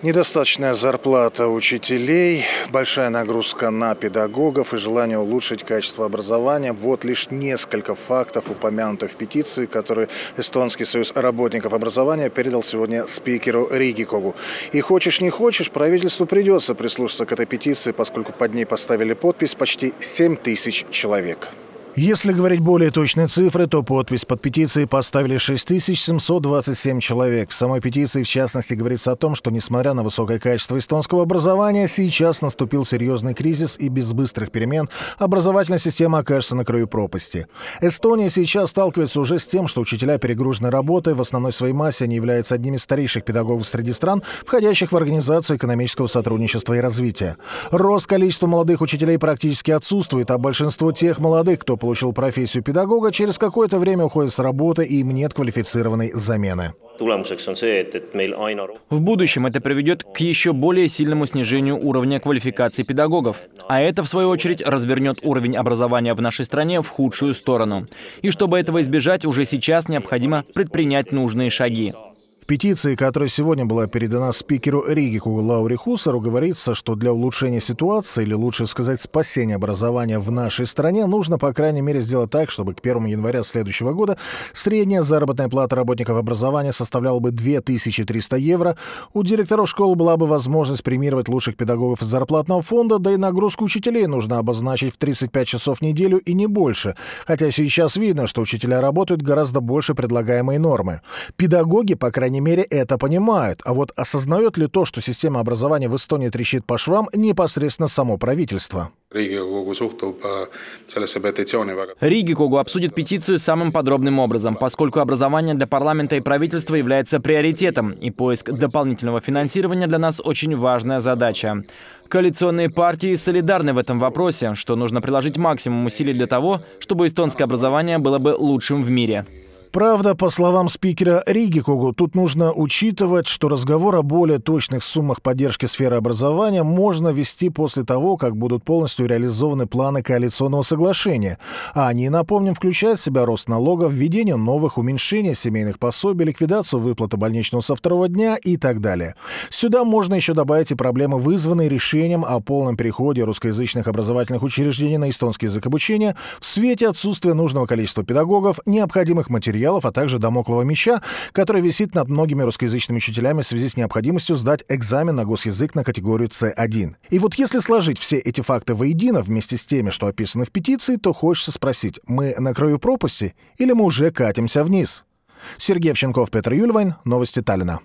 Недостаточная зарплата учителей, большая нагрузка на педагогов и желание улучшить качество образования – вот лишь несколько фактов, упомянутых в петиции, которые Эстонский союз работников образования передал сегодня спикеру Ригикову. И хочешь не хочешь, правительству придется прислушаться к этой петиции, поскольку под ней поставили подпись почти 7 тысяч человек. Если говорить более точные цифры, то подпись под петицией поставили 6727 человек. В самой петиции, в частности, говорится о том, что, несмотря на высокое качество эстонского образования, сейчас наступил серьезный кризис, и без быстрых перемен образовательная система окажется на краю пропасти. Эстония сейчас сталкивается уже с тем, что учителя перегружены работой, в основной своей массе они являются одними из старейших педагогов среди стран, входящих в Организацию экономического сотрудничества и развития. Рост количества молодых учителей практически отсутствует, а большинство тех молодых, кто получает получил профессию педагога, через какое-то время уходит с работы и им нет квалифицированной замены. В будущем это приведет к еще более сильному снижению уровня квалификации педагогов. А это, в свою очередь, развернет уровень образования в нашей стране в худшую сторону. И чтобы этого избежать, уже сейчас необходимо предпринять нужные шаги петиции, которая сегодня была передана спикеру Ригику Лаури Хусару, говорится, что для улучшения ситуации, или лучше сказать, спасения образования в нашей стране, нужно, по крайней мере, сделать так, чтобы к 1 января следующего года средняя заработная плата работников образования составляла бы 2300 евро, у директоров школ была бы возможность премировать лучших педагогов из зарплатного фонда, да и нагрузку учителей нужно обозначить в 35 часов в неделю и не больше, хотя сейчас видно, что учителя работают гораздо больше предлагаемой нормы. Педагоги, по крайней крайней мере, это понимают, а вот осознает ли то, что система образования в Эстонии трещит по швам, непосредственно само правительство? Ригикогу э, обсудит петицию самым подробным образом, поскольку образование для парламента и правительства является приоритетом, и поиск дополнительного финансирования для нас очень важная задача. Коалиционные партии солидарны в этом вопросе, что нужно приложить максимум усилий для того, чтобы эстонское образование было бы лучшим в мире. Правда, по словам спикера Ригикугу, тут нужно учитывать, что разговор о более точных суммах поддержки сферы образования можно вести после того, как будут полностью реализованы планы коалиционного соглашения. А они, напомним, включают в себя рост налогов, введение новых, уменьшений семейных пособий, ликвидацию выплаты больничного со второго дня и так далее. Сюда можно еще добавить и проблемы, вызванные решением о полном переходе русскоязычных образовательных учреждений на эстонский язык обучения в свете отсутствия нужного количества педагогов, необходимых материалов материалов, а также домоклого меча, который висит над многими русскоязычными учителями в связи с необходимостью сдать экзамен на госязык на категорию С1. И вот если сложить все эти факты воедино вместе с теми, что описаны в петиции, то хочется спросить, мы на краю пропасти или мы уже катимся вниз? Сергей Овченков, Петр Юльвайн, Новости Таллина.